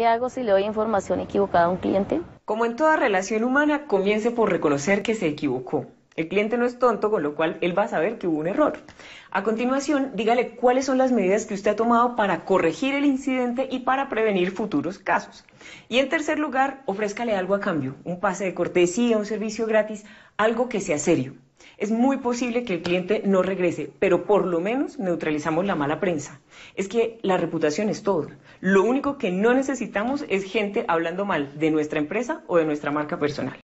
¿Qué hago si le doy información equivocada a un cliente? Como en toda relación humana, comience por reconocer que se equivocó. El cliente no es tonto, con lo cual él va a saber que hubo un error. A continuación, dígale cuáles son las medidas que usted ha tomado para corregir el incidente y para prevenir futuros casos. Y en tercer lugar, ofrézcale algo a cambio, un pase de cortesía, un servicio gratis, algo que sea serio es muy posible que el cliente no regrese, pero por lo menos neutralizamos la mala prensa. Es que la reputación es todo. Lo único que no necesitamos es gente hablando mal de nuestra empresa o de nuestra marca personal.